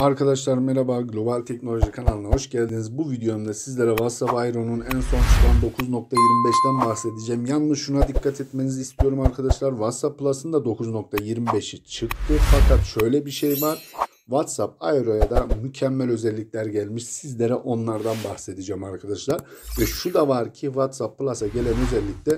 Arkadaşlar merhaba Global Teknoloji kanalına hoş geldiniz. Bu videomda sizlere WhatsApp Iron'un en son çıkan 9.25'ten bahsedeceğim. Yalnız şuna dikkat etmenizi istiyorum arkadaşlar. WhatsApp Plus'ın da 9.25'i çıktı. Fakat şöyle bir şey var. WhatsApp Aero'ya da mükemmel özellikler gelmiş. Sizlere onlardan bahsedeceğim arkadaşlar. Ve şu da var ki WhatsApp Plus'a gelen özellik de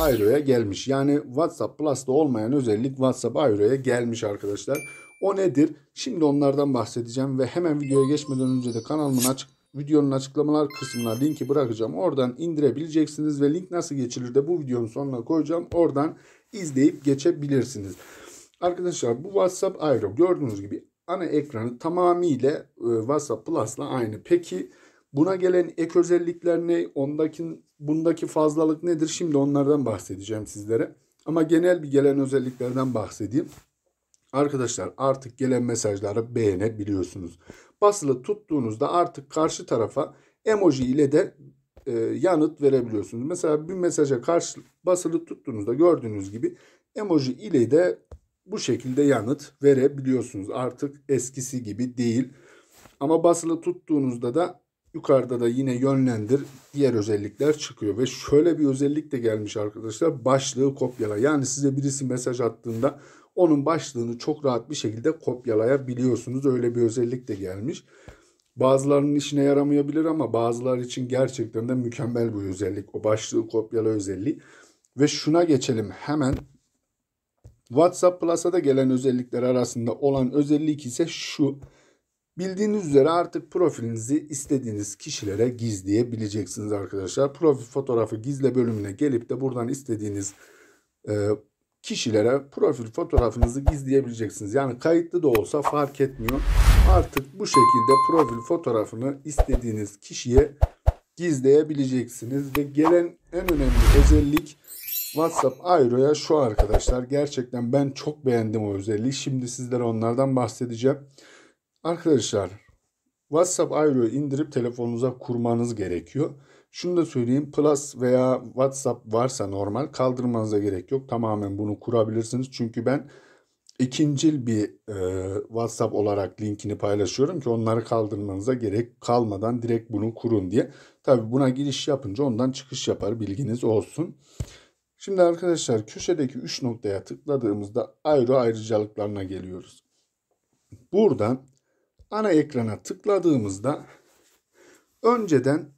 Aero'ya gelmiş. Yani WhatsApp Plus'ta olmayan özellik WhatsApp Aero'ya gelmiş arkadaşlar. O nedir? Şimdi onlardan bahsedeceğim ve hemen videoya geçmeden önce de kanalımın açık videonun açıklamalar kısmına linki bırakacağım. Oradan indirebileceksiniz ve link nasıl geçilir de bu videonun sonuna koyacağım. Oradan izleyip geçebilirsiniz. Arkadaşlar bu WhatsApp Aero gördüğünüz gibi ana ekranı tamamıyla e, WhatsApp Plus'la aynı. Peki buna gelen ek özellikler ne? Ondaki bundaki fazlalık nedir? Şimdi onlardan bahsedeceğim sizlere. Ama genel bir gelen özelliklerden bahsedeyim. Arkadaşlar artık gelen mesajları beğenebiliyorsunuz. Basılı tuttuğunuzda artık karşı tarafa emoji ile de e, yanıt verebiliyorsunuz. Mesela bir mesaja karşı basılı tuttuğunuzda gördüğünüz gibi emoji ile de bu şekilde yanıt verebiliyorsunuz. Artık eskisi gibi değil. Ama basılı tuttuğunuzda da yukarıda da yine yönlendir diğer özellikler çıkıyor. Ve şöyle bir özellik de gelmiş arkadaşlar. Başlığı kopyala. Yani size birisi mesaj attığında onun başlığını çok rahat bir şekilde kopyalayabiliyorsunuz. Öyle bir özellik de gelmiş. Bazılarının işine yaramayabilir ama bazılar için gerçekten de mükemmel bu özellik. O başlığı kopyala özelliği. Ve şuna geçelim hemen. WhatsApp Plus'a da gelen özellikler arasında olan özellik ise şu. Bildiğiniz üzere artık profilinizi istediğiniz kişilere gizleyebileceksiniz arkadaşlar. Profil fotoğrafı gizle bölümüne gelip de buradan istediğiniz e, kişilere profil fotoğrafınızı gizleyebileceksiniz. Yani kayıtlı da olsa fark etmiyor. Artık bu şekilde profil fotoğrafını istediğiniz kişiye gizleyebileceksiniz ve gelen en önemli özellik WhatsApp Aero'ya şu arkadaşlar. Gerçekten ben çok beğendim o özelliği. Şimdi sizlere onlardan bahsedeceğim. Arkadaşlar WhatsApp Aero'yu indirip telefonunuza kurmanız gerekiyor. Şunu da söyleyeyim. Plus veya WhatsApp varsa normal kaldırmanıza gerek yok. Tamamen bunu kurabilirsiniz. Çünkü ben ikincil bir e, WhatsApp olarak linkini paylaşıyorum ki onları kaldırmanıza gerek kalmadan direkt bunu kurun diye. Tabi buna giriş yapınca ondan çıkış yapar bilginiz olsun. Şimdi arkadaşlar köşedeki 3 noktaya tıkladığımızda ayrı ayrıcalıklarına geliyoruz. buradan ana ekrana tıkladığımızda önceden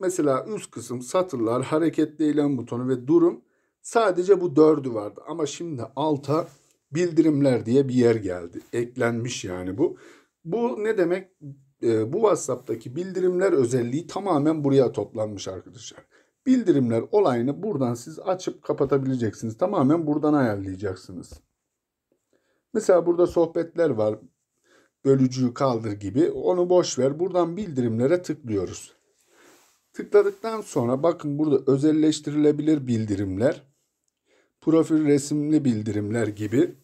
Mesela üst kısım satırlar, hareketli eylem butonu ve durum sadece bu dördü vardı. Ama şimdi alta bildirimler diye bir yer geldi. Eklenmiş yani bu. Bu ne demek? E, bu WhatsApp'taki bildirimler özelliği tamamen buraya toplanmış arkadaşlar. Bildirimler olayını buradan siz açıp kapatabileceksiniz. Tamamen buradan ayarlayacaksınız. Mesela burada sohbetler var. Bölücüyü kaldır gibi. Onu boş ver. Buradan bildirimlere tıklıyoruz. Tıkladıktan sonra bakın burada özelleştirilebilir bildirimler, profil resimli bildirimler gibi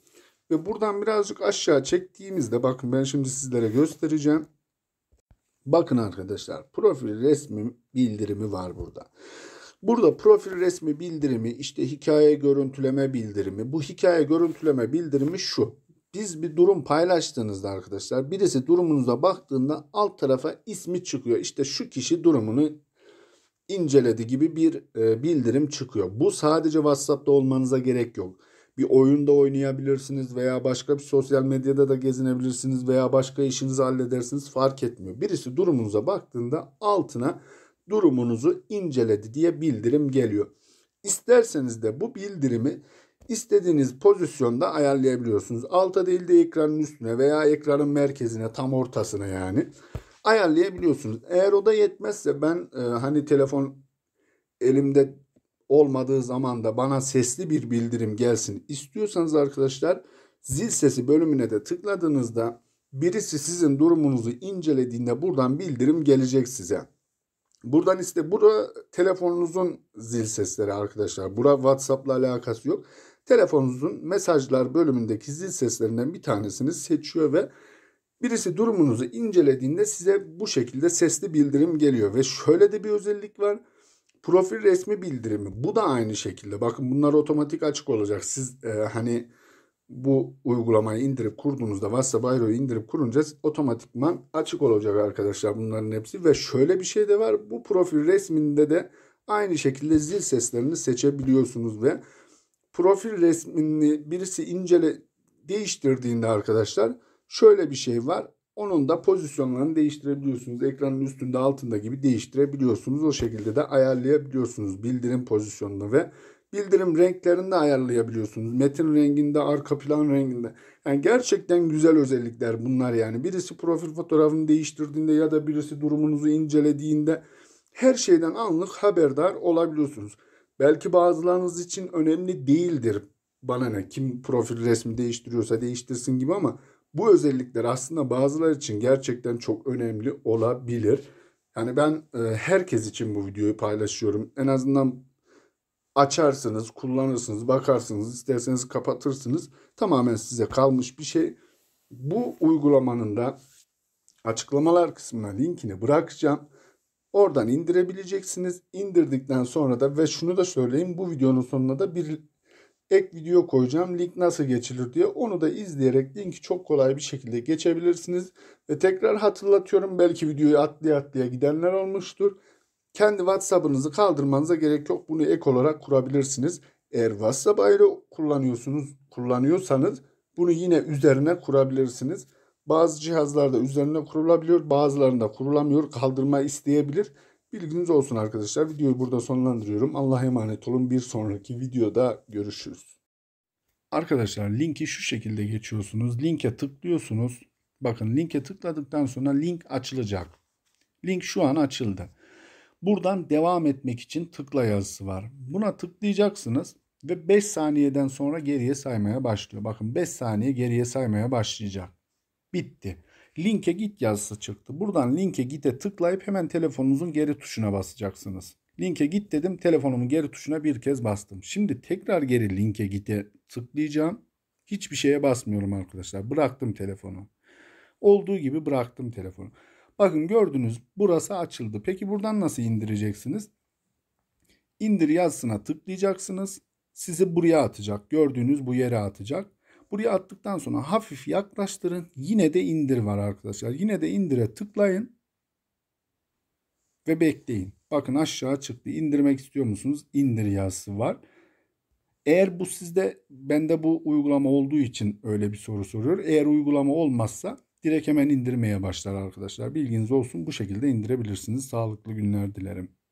ve buradan birazcık aşağı çektiğimizde bakın ben şimdi sizlere göstereceğim. Bakın arkadaşlar profil resmi bildirimi var burada. Burada profil resmi bildirimi işte hikaye görüntüleme bildirimi. Bu hikaye görüntüleme bildirimi şu. Biz bir durum paylaştığınızda arkadaşlar birisi durumunuza baktığında alt tarafa ismi çıkıyor. İşte şu kişi durumunu inceledi gibi bir e, bildirim çıkıyor. Bu sadece WhatsApp'ta olmanıza gerek yok. Bir oyunda oynayabilirsiniz veya başka bir sosyal medyada da gezinebilirsiniz veya başka işinizi halledersiniz fark etmiyor. Birisi durumunuza baktığında altına durumunuzu inceledi diye bildirim geliyor. İsterseniz de bu bildirimi istediğiniz pozisyonda ayarlayabiliyorsunuz. Alta değil de ekranın üstüne veya ekranın merkezine tam ortasına yani ayarlayabiliyorsunuz. Eğer o da yetmezse ben e, hani telefon elimde olmadığı zaman da bana sesli bir bildirim gelsin istiyorsanız arkadaşlar zil sesi bölümüne de tıkladığınızda birisi sizin durumunuzu incelediğinde buradan bildirim gelecek size. Buradan işte burada telefonunuzun zil sesleri arkadaşlar. Bura WhatsApp'la alakası yok. Telefonunuzun mesajlar bölümündeki zil seslerinden bir tanesini seçiyor ve Birisi durumunuzu incelediğinde size bu şekilde sesli bildirim geliyor ve şöyle de bir özellik var. Profil resmi bildirimi. Bu da aynı şekilde. Bakın bunlar otomatik açık olacak. Siz e, hani bu uygulamayı indirip kurduğunuzda WhatsApp Aero'yu indirip kurunca otomatikman açık olacak arkadaşlar bunların hepsi. Ve şöyle bir şey de var. Bu profil resminde de aynı şekilde zil seslerini seçebiliyorsunuz ve profil resmini birisi incele değiştirdiğinde arkadaşlar Şöyle bir şey var. Onun da pozisyonlarını değiştirebiliyorsunuz. Ekranın üstünde altında gibi değiştirebiliyorsunuz. O şekilde de ayarlayabiliyorsunuz bildirim pozisyonunu ve bildirim renklerini de ayarlayabiliyorsunuz. Metin renginde, arka plan renginde. Yani gerçekten güzel özellikler bunlar yani. Birisi profil fotoğrafını değiştirdiğinde ya da birisi durumunuzu incelediğinde her şeyden anlık haberdar olabiliyorsunuz. Belki bazılarınız için önemli değildir. Bana ne kim profil resmi değiştiriyorsa değiştirsin gibi ama bu özellikler aslında bazılar için gerçekten çok önemli olabilir. Yani ben e, herkes için bu videoyu paylaşıyorum. En azından açarsınız, kullanırsınız, bakarsınız, isterseniz kapatırsınız. Tamamen size kalmış bir şey. Bu uygulamanın da açıklamalar kısmına linkini bırakacağım. Oradan indirebileceksiniz. İndirdikten sonra da ve şunu da söyleyeyim bu videonun sonunda da bir ek video koyacağım. Link nasıl geçilir diye. Onu da izleyerek linki çok kolay bir şekilde geçebilirsiniz. Ve tekrar hatırlatıyorum. Belki videoyu atlaya atlaya gidenler olmuştur. Kendi WhatsApp'ınızı kaldırmanıza gerek yok. Bunu ek olarak kurabilirsiniz. Eğer WhatsApp ayrı kullanıyorsunuz, kullanıyorsanız bunu yine üzerine kurabilirsiniz. Bazı cihazlarda üzerine kurulabiliyor, bazılarında kurulamıyor, kaldırma isteyebilir. Bilginiz olsun arkadaşlar. Videoyu burada sonlandırıyorum. Allah'a emanet olun. Bir sonraki videoda görüşürüz. Arkadaşlar linki şu şekilde geçiyorsunuz. Linke tıklıyorsunuz. Bakın linke tıkladıktan sonra link açılacak. Link şu an açıldı. Buradan devam etmek için tıkla yazısı var. Buna tıklayacaksınız ve 5 saniyeden sonra geriye saymaya başlıyor. Bakın 5 saniye geriye saymaya başlayacak. Bitti. Linke git yazısı çıktı. Buradan linke git'e tıklayıp hemen telefonunuzun geri tuşuna basacaksınız. Linke git dedim. Telefonumun geri tuşuna bir kez bastım. Şimdi tekrar geri linke git'e tıklayacağım. Hiçbir şeye basmıyorum arkadaşlar. Bıraktım telefonu. Olduğu gibi bıraktım telefonu. Bakın gördünüz burası açıldı. Peki buradan nasıl indireceksiniz? İndir yazısına tıklayacaksınız. Sizi buraya atacak. Gördüğünüz bu yere atacak. Buraya attıktan sonra hafif yaklaştırın. Yine de indir var arkadaşlar. Yine de indire tıklayın. Ve bekleyin. Bakın aşağı çıktı. İndirmek istiyor musunuz? İndir yazısı var. Eğer bu sizde bende bu uygulama olduğu için öyle bir soru soruyor. Eğer uygulama olmazsa direkt hemen indirmeye başlar arkadaşlar. Bilginiz olsun bu şekilde indirebilirsiniz. Sağlıklı günler dilerim.